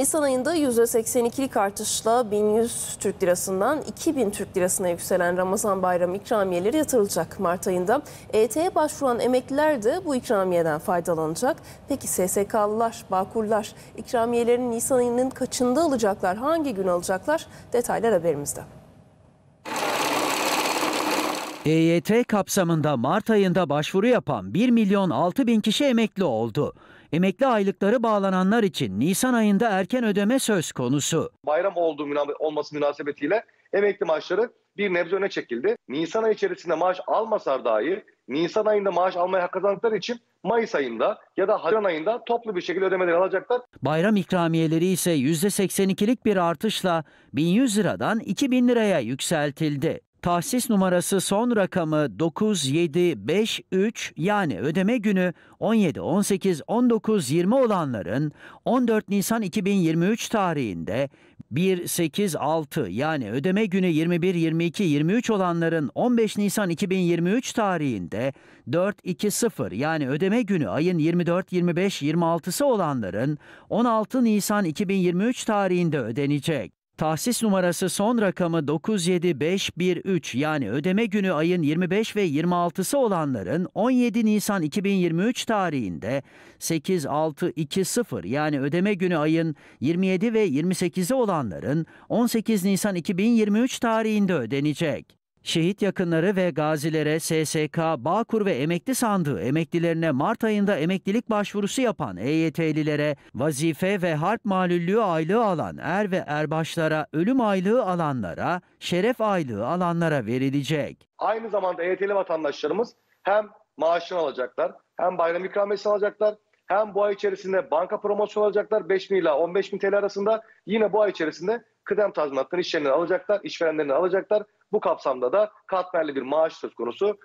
Nisan ayında %82'lik artışla 1100 Türk Lirası'ndan 2000 Türk Lirası'na yükselen Ramazan Bayramı ikramiyeleri yatırılacak Mart ayında. EYT'ye başvuran emekliler de bu ikramiyeden faydalanacak. Peki SSK'lılar, bakurlar ikramiyelerini Nisan ayının kaçında alacaklar, hangi gün alacaklar? Detaylar haberimizde. EYT kapsamında Mart ayında başvuru yapan 1 milyon 6 bin kişi emekli oldu. Emekli aylıkları bağlananlar için Nisan ayında erken ödeme söz konusu. Bayram olduğu olması münasebetiyle emekli maaşları bir nebze öne çekildi. Nisan ayı içerisinde maaş almasar dahi Nisan ayında maaş almaya hak kazandıkları için Mayıs ayında ya da Haziran ayında toplu bir şekilde ödemeleri alacaklar. Bayram ikramiyeleri ise %82'lik bir artışla 1100 liradan 2000 liraya yükseltildi. Tahsis numarası son rakamı 9753 yani ödeme günü 17, 18, 19, 20 olanların 14 Nisan 2023 tarihinde 1, 8, 6 yani ödeme günü 21, 22, 23 olanların 15 Nisan 2023 tarihinde 4, 2, 0 yani ödeme günü ayın 24, 25, 26'sı olanların 16 Nisan 2023 tarihinde ödenecek. Tahsis numarası son rakamı 97513 yani ödeme günü ayın 25 ve 26'sı olanların 17 Nisan 2023 tarihinde 8620 yani ödeme günü ayın 27 ve 28'i olanların 18 Nisan 2023 tarihinde ödenecek. Şehit yakınları ve gazilere SSK, Bağkur ve emekli sandığı emeklilerine Mart ayında emeklilik başvurusu yapan EYT'lilere, vazife ve harp malüllüğü aylığı alan er ve erbaşlara, ölüm aylığı alanlara, şeref aylığı alanlara verilecek. Aynı zamanda EYT'li vatandaşlarımız hem maaşını alacaklar, hem bayram ikramiyesini alacaklar, hem bu ay içerisinde banka promosyon alacaklar 5 bin ila 15 bin TL arasında. Yine bu ay içerisinde kıdem tazminatlarını işçilerini alacaklar, işverenlerini alacaklar. Bu kapsamda da katmerli bir maaş söz konusu.